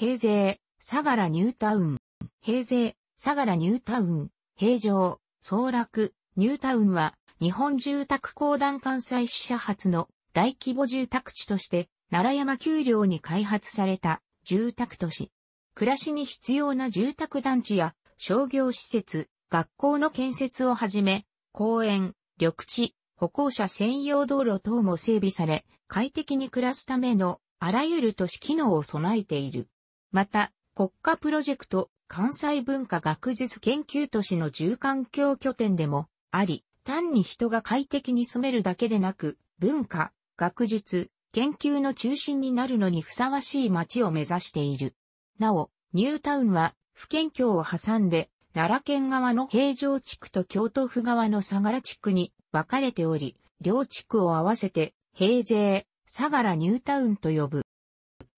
平勢、相良ニュータウン。平勢、相良ニュータウン、平城、総楽、ニュータウンは、日本住宅公団関西支社発の大規模住宅地として、奈良山丘陵に開発された住宅都市。暮らしに必要な住宅団地や商業施設、学校の建設をはじめ、公園、緑地、歩行者専用道路等も整備され、快適に暮らすためのあらゆる都市機能を備えている。また、国家プロジェクト関西文化学術研究都市の住環境拠点でもあり、単に人が快適に住めるだけでなく、文化、学術、研究の中心になるのにふさわしい街を目指している。なお、ニュータウンは、府県境を挟んで、奈良県側の平城地区と京都府側の相良地区に分かれており、両地区を合わせて、平城、相良ニュータウンと呼ぶ。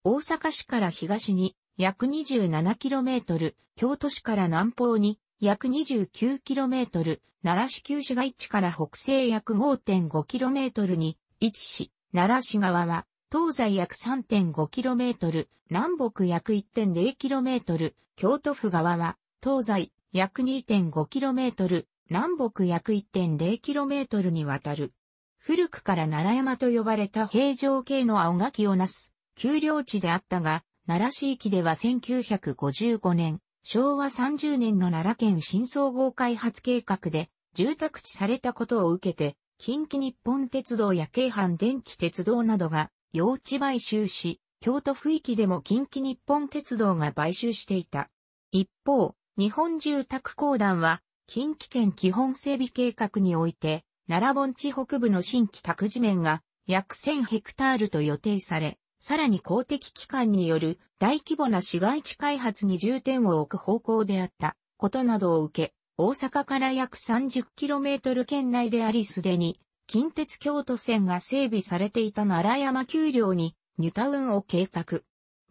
大阪市から東に約 27km、京都市から南方に約 29km、奈良市旧市街地から北西約 5.5km に位置し、奈良市側は東西約 3.5km、南北約 1.0km、京都府側は東西約 2.5km、南北約 1.0km にわたる。古くから奈良山と呼ばれた平城系の青垣をなす、丘陵地であったが、奈良市域では1955年、昭和30年の奈良県新総合開発計画で住宅地されたことを受けて、近畿日本鉄道や京阪電気鉄道などが用地買収し、京都府域でも近畿日本鉄道が買収していた。一方、日本住宅公団は、近畿圏基本整備計画において、奈良盆地北部の新規宅地面が約1000ヘクタールと予定され、さらに公的機関による大規模な市街地開発に重点を置く方向であったことなどを受け、大阪から約 30km 圏内でありすでに、近鉄京都線が整備されていた奈良山丘陵に、ニュタウンを計画。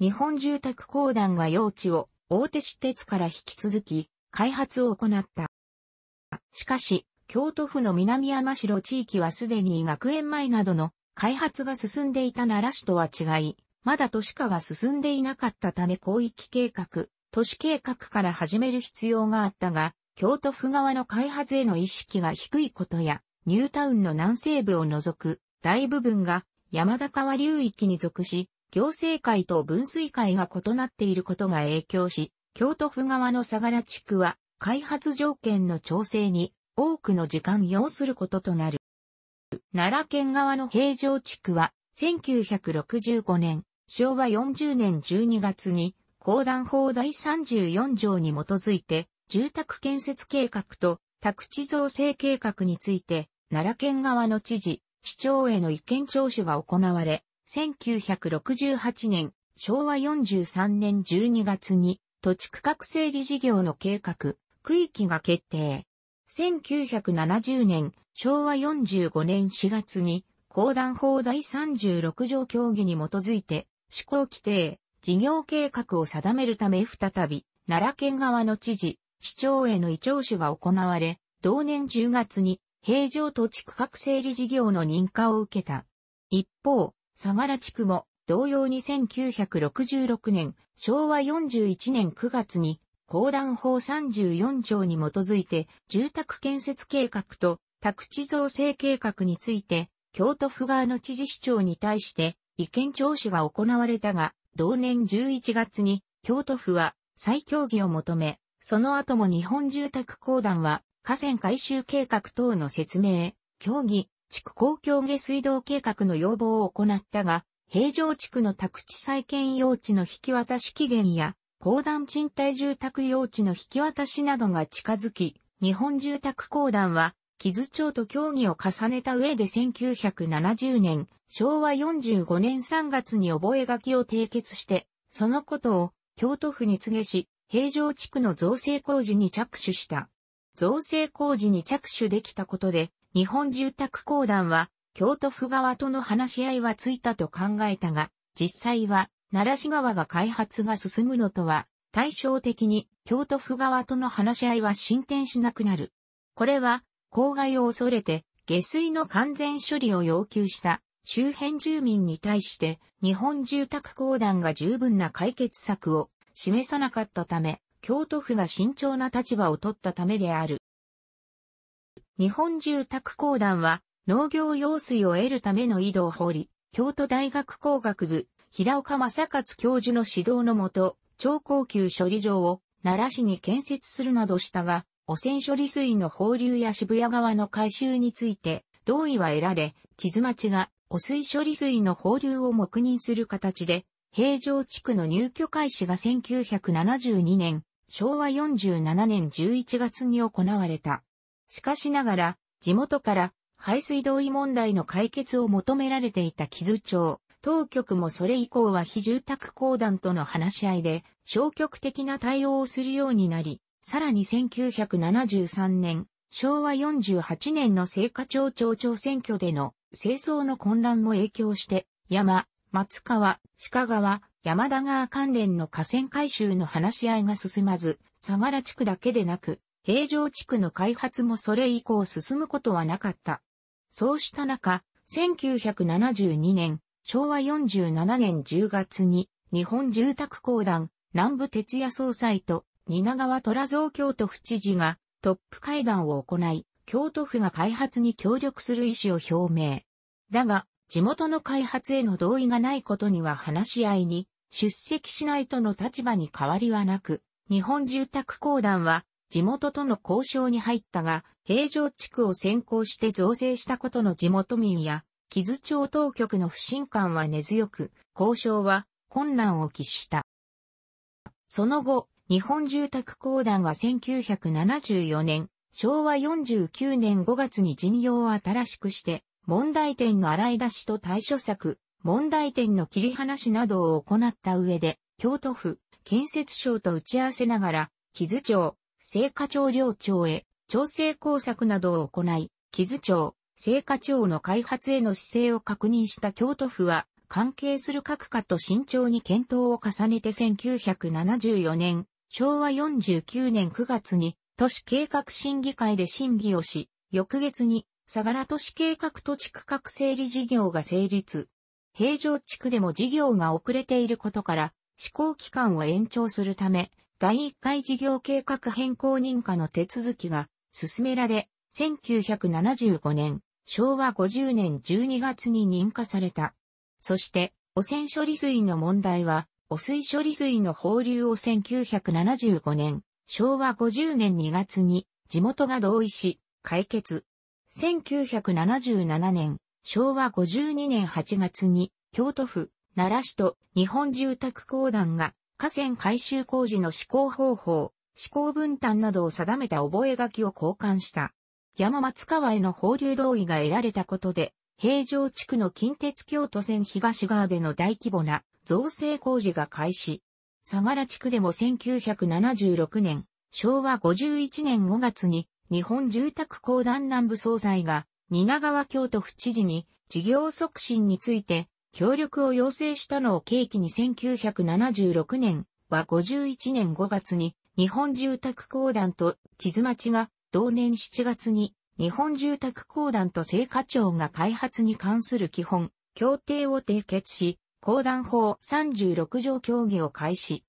日本住宅公団が用地を大手私鉄から引き続き、開発を行った。しかし、京都府の南山城地域はすでに学園前などの開発が進んでいた奈良市とは違い、まだ都市化が進んでいなかったため広域計画、都市計画から始める必要があったが、京都府側の開発への意識が低いことや、ニュータウンの南西部を除く大部分が山田川流域に属し、行政会と分水会が異なっていることが影響し、京都府側の相良地区は開発条件の調整に多くの時間要することとなる。奈良県側の平城地区は、1965年、昭和40年12月に、公団法第34条に基づいて、住宅建設計画と宅地造成計画について、奈良県側の知事、市長への意見聴取が行われ、1968年、昭和43年12月に、土地区画整理事業の計画、区域が決定。1970年、昭和45年4月に、公団法第36条協議に基づいて、施行規定、事業計画を定めるため再び、奈良県側の知事、市長への委聴書が行われ、同年10月に、平常土地区画整理事業の認可を受けた。一方、相良地区も、同様に1966年、昭和41年9月に、公団法34条に基づいて、住宅建設計画と宅地造成計画について、京都府側の知事市長に対して意見聴取が行われたが、同年11月に京都府は再協議を求め、その後も日本住宅公団は河川改修計画等の説明、協議、地区公共下水道計画の要望を行ったが、平常地区の宅地再建用地の引き渡し期限や公団賃貸住宅用地の引き渡しなどが近づき、日本住宅公団は、木津町と協議を重ねた上で1970年、昭和45年3月に覚書を締結して、そのことを京都府に告げし、平城地区の造成工事に着手した。造成工事に着手できたことで、日本住宅公団は、京都府側との話し合いはついたと考えたが、実際は、奈良市側が開発が進むのとは、対照的に京都府側との話し合いは進展しなくなる。これは、公害を恐れて、下水の完全処理を要求した周辺住民に対して日本住宅公団が十分な解決策を示さなかったため、京都府が慎重な立場を取ったためである。日本住宅公団は農業用水を得るための井戸を掘り、京都大学工学部平岡正勝教授の指導のもと、超高級処理場を奈良市に建設するなどしたが、汚染処理水の放流や渋谷川の改修について、同意は得られ、木津町が汚水処理水の放流を黙認する形で、平城地区の入居開始が1972年、昭和47年11月に行われた。しかしながら、地元から排水同意問題の解決を求められていた木津町、当局もそれ以降は非住宅公団との話し合いで消極的な対応をするようになり、さらに1973年、昭和48年の聖火町町長選挙での清掃の混乱も影響して、山、松川、鹿川、山田川関連の河川改修の話し合いが進まず、相良地区だけでなく、平城地区の開発もそれ以降進むことはなかった。そうした中、1972年、昭和47年10月に日本住宅公団南部哲也総裁と蜷川虎造京都府知事がトップ会談を行い、京都府が開発に協力する意思を表明。だが、地元の開発への同意がないことには話し合いに出席しないとの立場に変わりはなく、日本住宅公団は地元との交渉に入ったが、平城地区を先行して造成したことの地元民や木津町当局の不信感は根強く、交渉は困難を喫した。その後、日本住宅公団は1974年、昭和49年5月に人用を新しくして、問題点の洗い出しと対処策、問題点の切り離しなどを行った上で、京都府、建設省と打ち合わせながら、木津町、聖火町両町へ、調整工作などを行い、木津町、成果庁の開発への姿勢を確認した京都府は、関係する各課と慎重に検討を重ねて1974年、昭和49年9月に都市計画審議会で審議をし、翌月に相良都市計画土地区画整理事業が成立。平常地区でも事業が遅れていることから、施行期間を延長するため、第1回事業計画変更認可の手続きが進められ、1975年、昭和50年12月に認可された。そして、汚染処理水の問題は、汚水処理水の放流を1975年、昭和50年2月に地元が同意し、解決。1977年、昭和52年8月に、京都府、奈良市と日本住宅公団が河川改修工事の施行方法、施行分担などを定めた覚書を交換した。山松川への放流同意が得られたことで、平城地区の近鉄京都線東側での大規模な造成工事が開始。相良地区でも1976年、昭和51年5月に日本住宅公団南部総裁が蜷川京都府知事に事業促進について協力を要請したのを契機に1976年は51年5月に日本住宅公団と木津町が同年7月に日本住宅公団と生課長が開発に関する基本、協定を締結し、公団法36条協議を開始。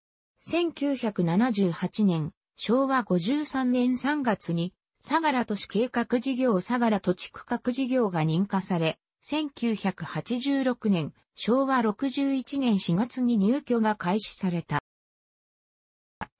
1978年、昭和53年3月に、相良都市計画事業相良都地区画事業が認可され、1986年、昭和61年4月に入居が開始された。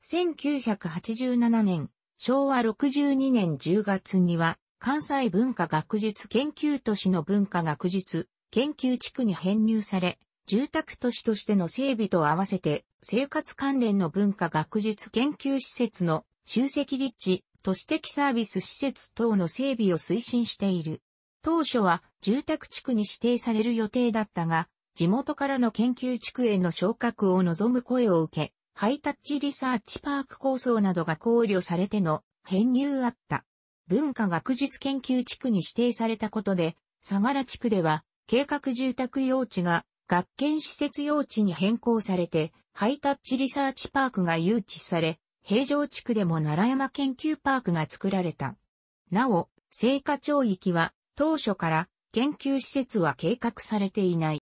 1987年、昭和62年10月には、関西文化学術研究都市の文化学術研究地区に編入され、住宅都市としての整備と合わせて生活関連の文化学術研究施設の集積立地、都市的サービス施設等の整備を推進している。当初は住宅地区に指定される予定だったが、地元からの研究地区への昇格を望む声を受け、ハイタッチリサーチパーク構想などが考慮されての編入あった。文化学術研究地区に指定されたことで、相良地区では、計画住宅用地が学研施設用地に変更されて、ハイタッチリサーチパークが誘致され、平城地区でも奈良山研究パークが作られた。なお、聖火町域は当初から研究施設は計画されていない。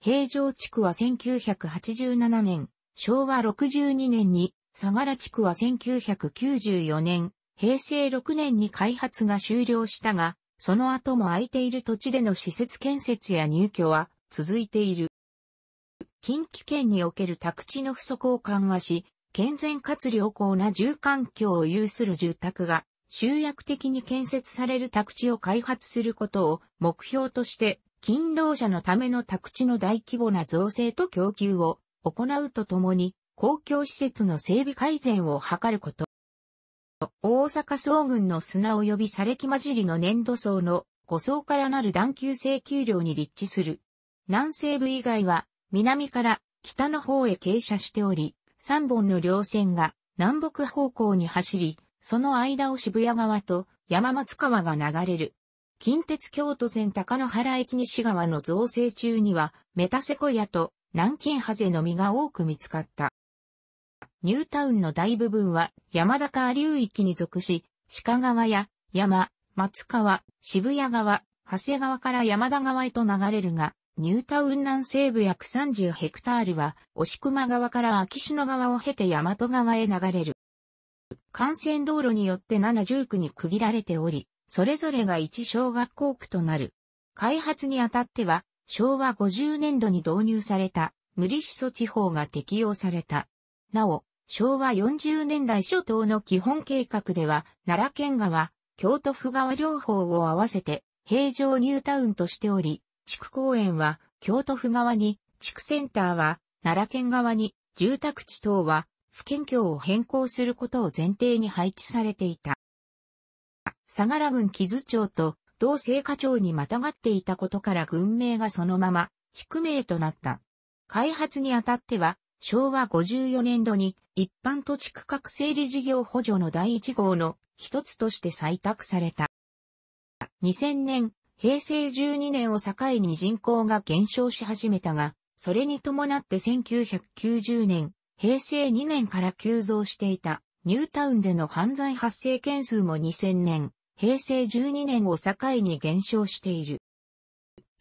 平城地区は1987年、昭和62年に、相良地区は1994年、平成6年に開発が終了したが、その後も空いている土地での施設建設や入居は続いている。近畿圏における宅地の不足を緩和し、健全かつ良好な住環境を有する住宅が集約的に建設される宅地を開発することを目標として、勤労者のための宅地の大規模な造成と供給を行うとともに、公共施設の整備改善を図ること。大阪総群の砂及び砂礫混じりの粘土層の5層からなる段級制求量に立地する。南西部以外は南から北の方へ傾斜しており、3本の稜線が南北方向に走り、その間を渋谷川と山松川が流れる。近鉄京都線高野原駅西側の造成中には、メタセコヤと南京ハゼの実が多く見つかった。ニュータウンの大部分は山高流域に属し、鹿川や山、松川、渋谷川、長谷川から山田川へと流れるが、ニュータウン南西部約30ヘクタールは、押熊川から秋篠川を経て大和川へ流れる。幹線道路によって7、9に区切られており、それぞれが一小学校区となる。開発にあたっては、昭和50年度に導入された、無利子措置法が適用された。なお、昭和40年代初頭の基本計画では、奈良県側、京都府側両方を合わせて、平常ニュータウンとしており、地区公園は京都府側に、地区センターは奈良県側に、住宅地等は府県境を変更することを前提に配置されていた。相良郡木津町と同聖火町にまたがっていたことから郡名がそのまま地区名となった。開発にあたっては昭和54年度に一般土地区画整理事業補助の第1号の一つとして採択された。2000年、平成12年を境に人口が減少し始めたが、それに伴って1990年、平成2年から急増していたニュータウンでの犯罪発生件数も2000年、平成12年を境に減少している。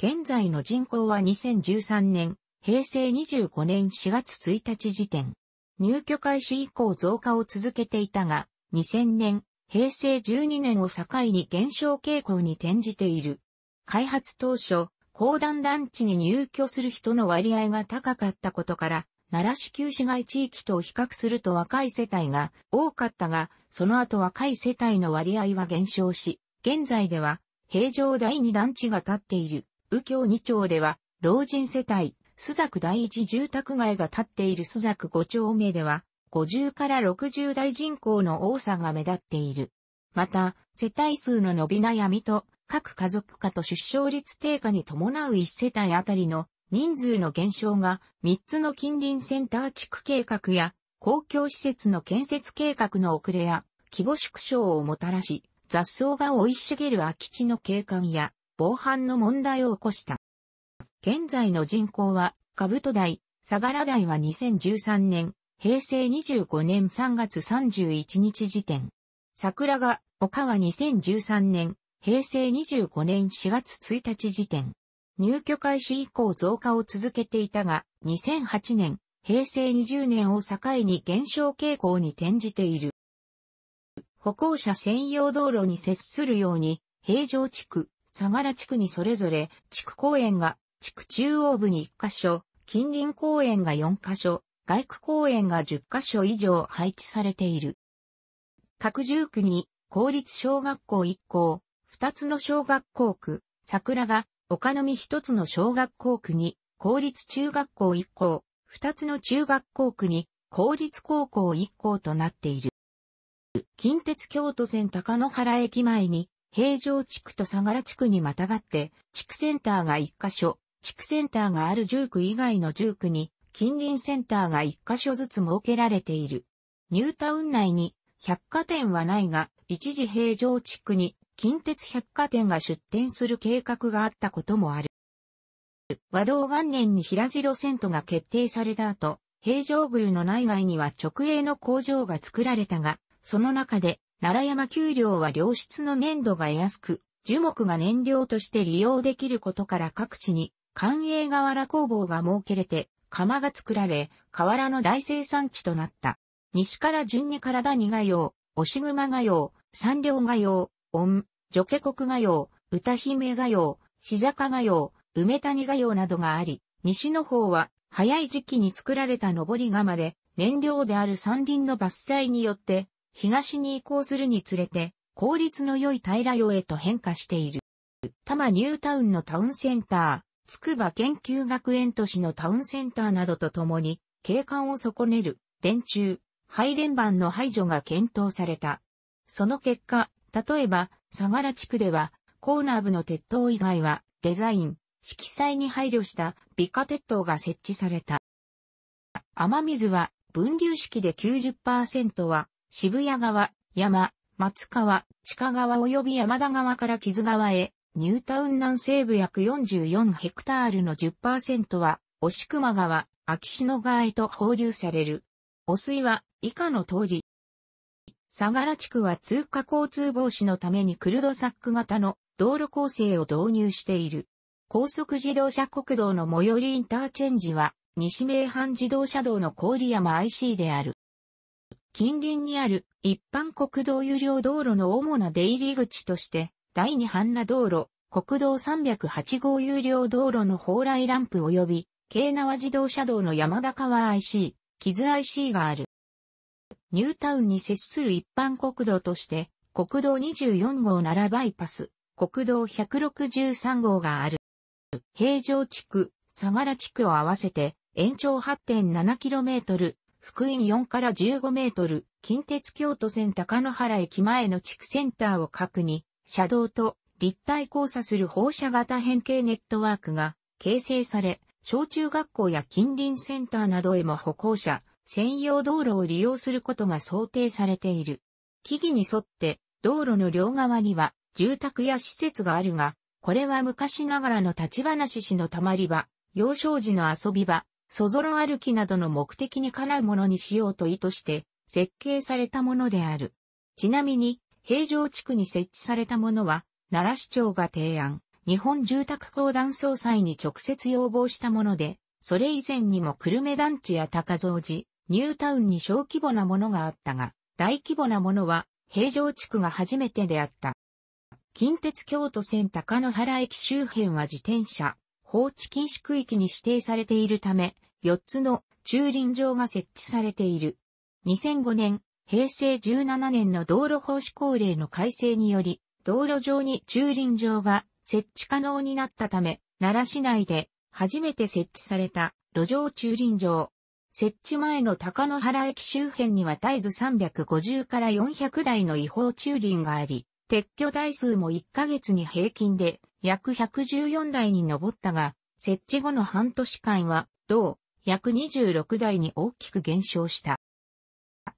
現在の人口は2013年、平成25年4月1日時点、入居開始以降増加を続けていたが、2000年、平成12年を境に減少傾向に転じている。開発当初、高段団地に入居する人の割合が高かったことから、奈良市旧市街地域と比較すると若い世帯が多かったが、その後若い世帯の割合は減少し、現在では平常第2団地が建っている、右京2町では、老人世帯、ザク第一住宅街が建っているザク5丁目では、50から60代人口の多さが目立っている。また、世帯数の伸び悩みと、各家族化と出生率低下に伴う1世帯あたりの人数の減少が3つの近隣センター地区計画や公共施設の建設計画の遅れや規模縮小をもたらし雑草が生い茂る空き地の景観や防犯の問題を起こした。現在の人口は、兜台、相良台は2013年、平成25年3月31日時点。桜が、丘は2013年、平成25年4月1日時点。入居開始以降増加を続けていたが、2008年、平成20年を境に減少傾向に転じている。歩行者専用道路に接するように、平城地区、相良地区にそれぞれ地区公園が地区中央部に1箇所、近隣公園が4箇所、外区公園が10箇所以上配置されている。各住区に公立小学校1校、2つの小学校区、桜が、丘の実1つの小学校区に、公立中学校1校、2つの中学校区に、公立高校1校となっている。近鉄京都線高野原駅前に、平城地区と相良地区にまたがって、地区センターが1箇所、地区センターがある住区以外の住区に近隣センターが1カ所ずつ設けられている。ニュータウン内に百貨店はないが、一時平常地区に近鉄百貨店が出店する計画があったこともある。和道元年に平城セントが決定された後、平城宮の内外には直営の工場が作られたが、その中で、奈良山丘陵は良質の粘土が安く、樹木が燃料として利用できることから各地に関営瓦工房が設けれて、釜が作られ、瓦の大生産地となった。西から順に体に画用、押熊画用、三両画用、音、女家国画用、歌姫画用、しが画用、梅谷画用などがあり、西の方は早い時期に作られた上り釜で、燃料である山林の伐採によって、東に移行するにつれて、効率の良い平洋へと変化している。多摩ニュータウンのタウンセンター、筑波研究学園都市のタウンセンターなどとともに、景観を損ねる、電柱、配電盤の排除が検討された。その結果、例えば、相良地区では、コーナー部の鉄塔以外は、デザイン、色彩に配慮した美化鉄塔が設置された。雨水は、分流式で90%は、渋谷川、山、松川、地下川及び山田川から木津川へニュータウン南西部約44ヘクタールの10%は、押熊川、秋篠川へと放流される。汚水は以下の通り。相良地区は通過交通防止のためにクルドサック型の道路構成を導入している。高速自動車国道の最寄りインターチェンジは、西名阪自動車道の郡山 IC である。近隣にある一般国道有料道路の主な出入り口として、第二半那道路、国道308号有料道路の蓬莱ランプ及び、京縄自動車道の山田川 IC、木津 IC がある。ニュータウンに接する一般国道として、国道24号ならバイパス、国道163号がある。平城地区、相良地区を合わせて、延長 8.7km、福井4から 15m、近鉄京都線高野原駅前の地区センターを確認。車道と立体交差する放射型変形ネットワークが形成され、小中学校や近隣センターなどへも歩行者、専用道路を利用することが想定されている。木々に沿って道路の両側には住宅や施設があるが、これは昔ながらの立ち話しのたまり場、幼少時の遊び場、そぞろ歩きなどの目的にかなうものにしようと意図して設計されたものである。ちなみに、平城地区に設置されたものは、奈良市長が提案、日本住宅公団総裁に直接要望したもので、それ以前にも久留米団地や高蔵寺、ニュータウンに小規模なものがあったが、大規模なものは平城地区が初めてであった。近鉄京都線高野原駅周辺は自転車、放置禁止区域に指定されているため、4つの駐輪場が設置されている。2005年、平成17年の道路法施行令の改正により、道路上に駐輪場が設置可能になったため、奈良市内で初めて設置された路上駐輪場。設置前の高野原駅周辺には絶えず350から400台の違法駐輪があり、撤去台数も1ヶ月に平均で約114台に上ったが、設置後の半年間は同約26台に大きく減少した。